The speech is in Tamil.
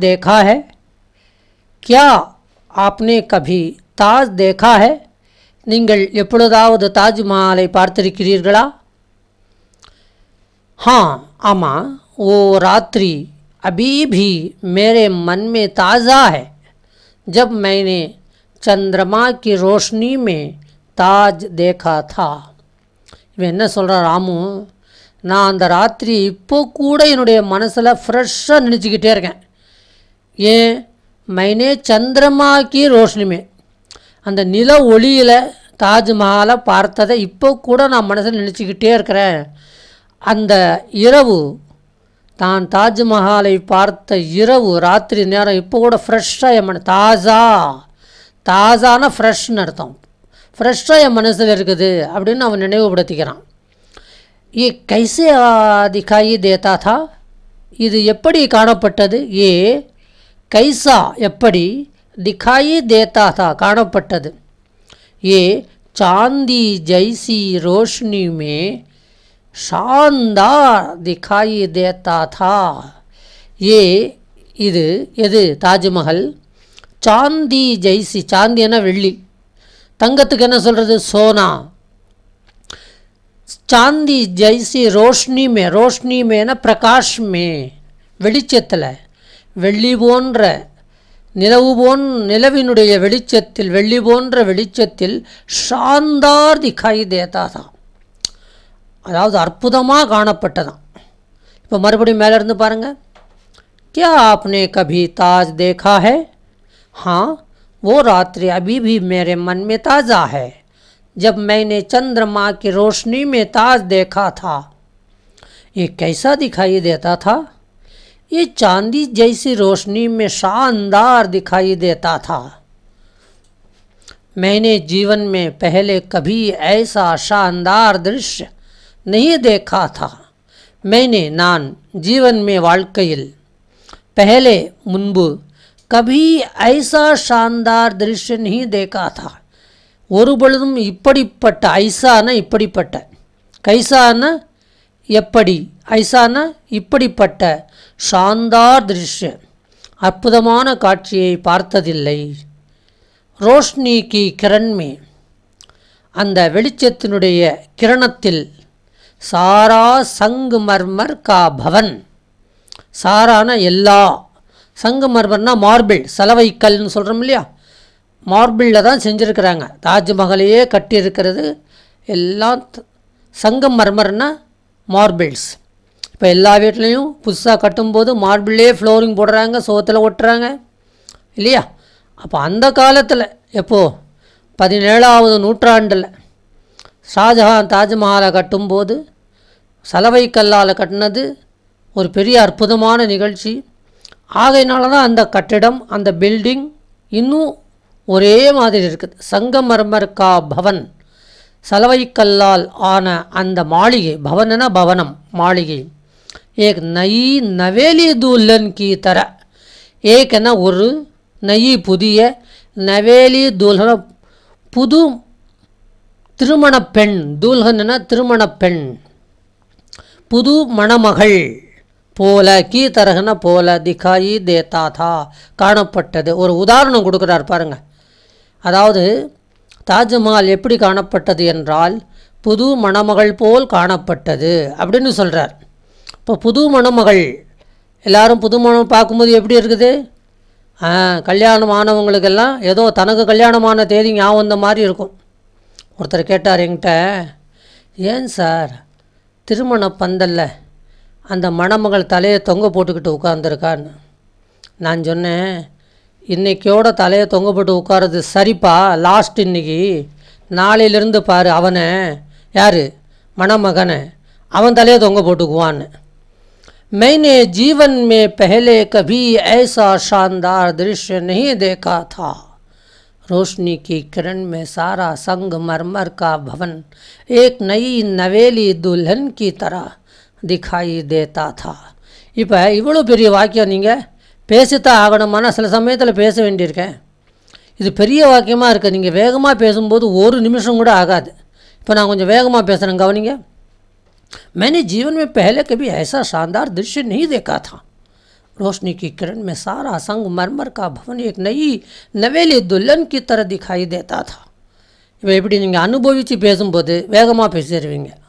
देखा है क्या आपने कभी ताज देखा है ताजमहल पार्थी हाँ आम वो रात्रि अभी भी मेरे मन में ताज़ा है जब मैंने चंद्रमा की रोशनी में ताज देखा था इन सुमु ना अंद रात्रि इोकूड इन फ्रेशा निकटे ஏன் மைனே சந்திரமா கி ரோஷினிமே அந்த நில ஒளியில் தாஜ்மஹாலை பார்த்ததை இப்போ கூட நான் மனசில் நினச்சிக்கிட்டே இருக்கிறேன் அந்த இரவு தான் தாஜ்மஹாலை பார்த்த இரவு ராத்திரி நேரம் இப்போ கூட ஃப்ரெஷ்ஷாக என் மன தாஜா தாஜான ஃப்ரெஷ்னு அர்த்தம் ஃப்ரெஷ்ஷாக என் மனசில் இருக்குது அப்படின்னு அவன் நினைவுபடுத்திக்கிறான் ஏ கைசே திகாயி தேதா இது எப்படி காணப்பட்டது ஏ கைசா எப்படி திகாயி தேத்தாதா காணப்பட்டது ஏ சாந்தி ஜைசி ரோஷ்னி மே ஷான்தார் திகாயி தேத்தாதா ஏ இது எது தாஜ்மஹல் சாந்தி ஜெய்சி சாந்தி என வெள்ளி தங்கத்துக்கு என்ன சொல்கிறது சோனா சாந்தி ஜெய்சி ரோஷ்னி மே ரோஷ்னி மேன பிரகாஷ் மே வெளிச்சத்தில் வெள்ளிபொன்ற நீலவொன் நிலவினுடைய வெளிச்சத்தில் வெள்ளிபொன்ற வெளிச்சத்தில் சாந்தார్ دکھائی دیتا था अरावु अद्भुतमा காணப்பட்டதாம் இப்ப மறுபடியும் மேல இருந்து பாருங்க क्या आपने कभी ताज देखा है हां वो रात्रि अभी भी मेरे मन में ताजा है जब मैंने चंद्रमा की रोशनी में ताज देखा था ये कैसा दिखाई देता था ये चांदी जैसी रोशनी में शानदार दिखाई देता था मैंने जीवन में पहले कभी ऐसा शानदार दृश्य नहीं देखा था मैंने नान जीवन में वाल्कल पहले मुनबु கபி ஐசா ஷாந்தார் திருஷ்ய ऐसा न ஒரு பொழுதும் कैसा न இப்படிப்பட்ட ऐसा न ஐசான இப்படிப்பட்ட சாந்தார் திருஷ்ய அற்புதமான காட்சியை பார்த்ததில்லை ரோஷ்னி கி கிரண்மே அந்த வெளிச்சத்தினுடைய கிரணத்தில் சாரா சங்கு மர்மர் கா பவன் சாரான எல்லா சங்கு மர்மர்னா மார்பிள் சலவைக்கல்னு சொல்கிறோம் இல்லையா மார்பிளில் தான் செஞ்சுருக்கிறாங்க தாஜ்மஹலையே கட்டியிருக்கிறது எல்லாம் சங்கம் மர்மர்னா மார்பிள்ஸ் இப்போ எல்லா வீட்லேயும் புதுசாக கட்டும்போது மார்பிளே ஃப்ளோரிங் போடுறாங்க சோத்தில் ஒட்டுறாங்க இல்லையா அப்போ அந்த காலத்தில் எப்போது பதினேழாவது நூற்றாண்டில் ஷாஜஹான் தாஜ்மஹாலை கட்டும்போது சலவை கல்லால் கட்டினது ஒரு பெரிய அற்புதமான நிகழ்ச்சி ஆகையினால தான் அந்த கட்டிடம் அந்த பில்டிங் இன்னும் ஒரே மாதிரி இருக்குது சங்கமர்மர்கா பவன் சலவைக்கல்லால் ஆன அந்த மாளிகை பவனன பவனம் மாளிகை एक नई नवेली दुल्हन की तरह एक ना ஒரு நயி புதிய நவேலி துல்ஹன புது திருமண பெண் துல்ஹன்னா திருமண பெண் புது மணமகள் போல கீ தரகன போல திகாயி தேதாதா காணப்பட்டது ஒரு உதாரணம் கொடுக்குறார் பாருங்கள் அதாவது தாஜ்மஹால் எப்படி காணப்பட்டது என்றால் புது மணமகள் போல் காணப்பட்டது அப்படின்னு சொல்கிறார் இப்போ புது மணமகள் எல்லோரும் புது மணம் பார்க்கும்போது எப்படி இருக்குது கல்யாணம் ஆனவங்களுக்கெல்லாம் ஏதோ தனக்கு கல்யாணமான தேதி ஞாபகம் வந்த மாதிரி இருக்கும் ஒருத்தர் கேட்டார் என்கிட்ட ஏன் சார் திருமண பந்தலில் அந்த மணமகள் தலையை தொங்க போட்டுக்கிட்டு உட்காந்துருக்கான்னு நான் சொன்னேன் இன்றைக்கியோட தலையை தொங்க போட்டு உட்கார்றது சரிப்பா லாஸ்ட் இன்றைக்கி நாளையிலிருந்து பாரு அவனை யார் மணமகனை அவன் தலையை தொங்க போட்டுக்குவான்னு मैंने जीवन में पहले कभी ऐसा शानदार दृश्य नहीं देखा था रोशनी के किरण में सारा संगमरमर का भवन एक नई नवेली दुल्हन की तरह दिखाई देता था इप इवलो पेरी वाक्य नींगे பேசித்த ஆகனமான சொல்ல சமயத்துல பேச வேண்டியிருக்க இது பெரிய வாக்கியமா இருக்கு நீங்க வேகமா பேசும்போது ஒரு நிமிஷம் கூட ஆகாதே இப்ப நான் கொஞ்சம் வேகமா பேசுறேன் கவனிங்க मैंने जीवन में पहले कभी ऐसा शानदार दृश्य नहीं देखा था रोशनी की किरण में सारा संग मरमर का भवन एक नई नवेली दुल्हन की तरह दिखाई देता था ఇప్పుడు अनुभवी నీకు అనుభవించి పేసుంపోతే